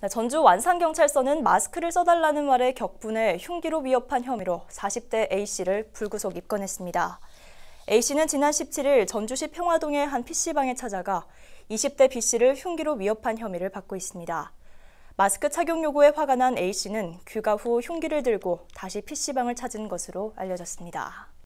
네, 전주 완산경찰서는 마스크를 써달라는 말에 격분해 흉기로 위협한 혐의로 40대 A씨를 불구속 입건했습니다. A씨는 지난 17일 전주시 평화동의 한 PC방에 찾아가 20대 B씨를 흉기로 위협한 혐의를 받고 있습니다. 마스크 착용 요구에 화가 난 A씨는 귀가 후 흉기를 들고 다시 PC방을 찾은 것으로 알려졌습니다.